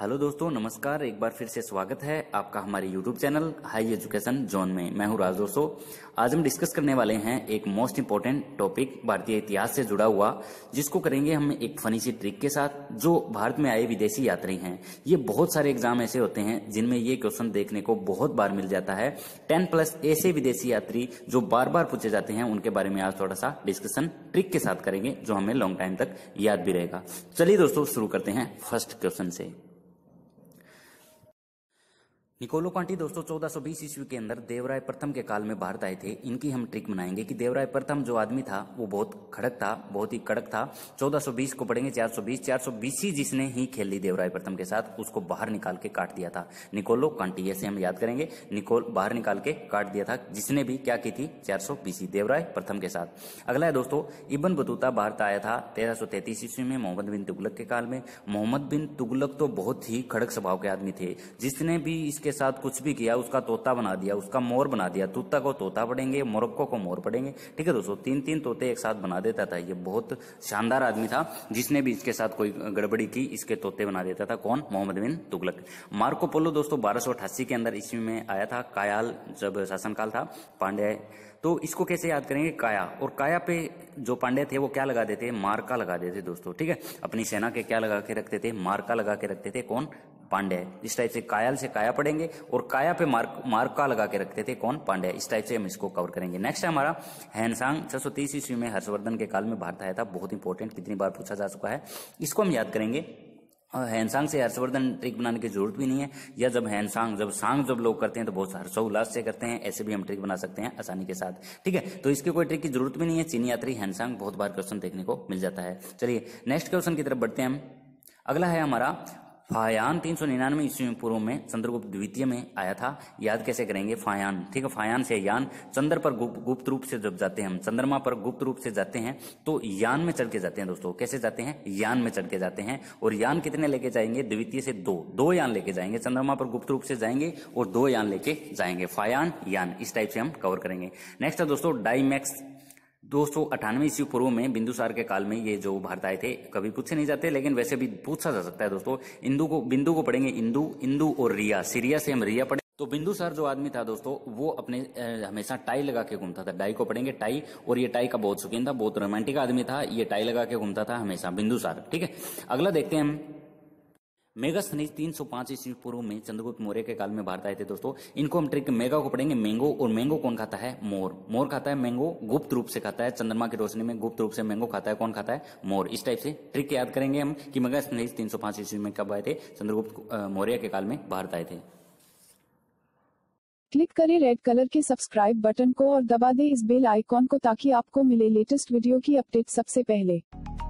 hello दोस्तों नमस्कार एक बार फिर से स्वागत है आपका हमारे YouTube channel high education zone में मैं हूं राज दोस्तों आज हम डिस्कस करने वाले हैं एक मोस्ट इंपॉर्टेंट टॉपिक भारतीय इतिहास से जुड़ा हुआ जिसको करेंगे हम एक फनी सी ट्रिक के साथ जो भारत में आए विदेशी यात्री हैं ये बहुत सारे एग्जाम ऐसे होते हैं जिनमें ये क्वेश्चन देखने को बहुत बार मिल जाता है टेन प्लस ऐसे विदेशी यात्री जो बार बार पूछे जाते हैं उनके बारे में आज थोड़ा सा डिस्कशन ट्रिक के साथ करेंगे जो हमें लॉन्ग टाइम तक याद भी रहेगा चलिए दोस्तों शुरू करते हैं फर्स्ट क्वेश्चन से निकोलो कांटी दोस्तों 1420 ईस्वी के अंदर देवराय प्रथम के काल में भारत आए थे इनकी हम ट्रिक मनाएंगे कि देवराय प्रथम जो आदमी था वो बहुत खड़क था बहुत ही कड़क था 1420 को पढ़ेंगे 420 420 जिसने ही खेल ली देवराय प्रथम के साथ उसको बाहर निकाल के काट दिया था निकोलो कांटी ऐसे हम याद करेंगे निकोल बाहर निकाल के काट दिया था जिसने भी क्या की थी चार सौ देवराय प्रथम के साथ अगला है दोस्तों इबन बतूता भारत आया था तेरह ईस्वी में मोहम्मद बिन तुगलक के काल में मोहम्मद बिन तुगलक तो बहुत ही खड़क स्वभाव के आदमी थे जिसने भी इस इसके साथ कुछ भी किया उसका तोता बना दिया उसका मोर बना दिया तोता को तोता पड़ेंगे मोरक्को को मोर पड़ेंगे ठीक है दोस्तों तीन तीन तोते एक साथ बना देता था ये बहुत शानदार आदमी था जिसने भी इसके साथ कोई गड़बड़ी की इसके तोते बना देता था कौन मोहम्मद बिन तुगलक मार्को पोलो दोस्तों बारह के अंदर ईस्वी में आया था कायाल जब शासनकाल था पांड्या तो इसको कैसे याद करेंगे काया और काया पे जो पांडे थे वो क्या लगा देते मार्का लगा देते दोस्तों ठीक है अपनी सेना के क्या लगा के रखते थे मार्का लगा के रखते थे कौन पांडे इस टाइप से कायल से काया पढ़ेंगे और काया पे मार्क मार्का लगा के रखते थे कौन पांडे इस टाइप से हम इसको कवर करेंगे नेक्स्ट हमारा हैनसांग छह सौ तीस ईस्वी में हर्षवर्धन के काल में भारत आया था बहुत इंपॉर्टेंट कितनी बार पूछा जा चुका है इसको हम याद करेंगे हैनसांग से हर्षवर्धन ट्रिक बनाने की जरूरत भी नहीं है या जब हैनसांग जब सांग जब लोग करते हैं तो बहुत हर्षोल्लास से करते हैं ऐसे भी हम ट्रिक बना सकते हैं आसानी के साथ ठीक है तो इसकी कोई ट्रिक की जरूरत भी नहीं है चीनी यात्री हैनसांग बहुत बार क्वेश्चन देखने को मिल जाता है चलिए नेक्स्ट क्वेश्चन की तरफ बढ़ते हैं हम अगला है हमारा फायान तीन सौ निन्यानवे ईस्वी पूर्व में चंद्रगुप्त द्वितीय में आया था याद कैसे करेंगे फायान ठीक है फायान से यान चंद्र पर गुप, गुप्त रूप से जब जाते हैं हम चंद्रमा पर गुप्त रूप से जाते हैं तो यान में चढ़ के जाते हैं दोस्तों कैसे जाते हैं यान में चढ़ के जाते हैं और यान कितने लेके जाएंगे द्वितीय से दो दो यान लेके जाएंगे चंद्रमा पर गुप्त रूप से जाएंगे और दो यान लेके जाएंगे फायान यान इस टाइप से हम कवर करेंगे नेक्स्ट है दोस्तों डाईमैक्स दो सौ अठानवे ईस्वी पूर्व में बिंदुसार के काल में ये जो भारत आए थे कभी पूछे नहीं जाते लेकिन वैसे भी पूछा जा सकता है दोस्तों इंदू को बिंदु को पढ़ेंगे इंदु इंदु और रिया सीरिया से हम रिया पढ़े तो बिंदु सर जो आदमी था दोस्तों वो अपने हमेशा टाई लगा के घूमता था डाई को पढ़ेंगे टाई और ये टाई का बहुत शौकीन था बहुत रोमांटिक आदमी था ये टाई लगा के घूमता था हमेशा बिंदु सर ठीक है अगला देखते हैं हम मेगा सनीज तीन सौ पांच ईस्वी पूर्व में चंद्रगुप्त मौर्य के काल में भारत आए थे दोस्तों इनको हम ट्रिक मेगा को पढ़ेंगे मैंगो और मैंगो कौन खाता है मोर मोर खाता है मैंगो गुप्त रूप से खाता है चंद्रमा की रोशनी में गुप्त रूप से मैंगो खाता है कौन खाता है मोर इस टाइप से ट्रिक याद करेंगे हम कि मेगा सनीज तीन सौ पांच ईस्वी में कब आए थे चंद्रगुप्त मौर्य के काल में भारत आए थे क्लिक करें रेड कलर के सब्सक्राइब बटन को और दबा दें इस बेल आइकॉन को ताकि आपको मिले लेटेस्ट वीडियो की अपडेट सबसे पहले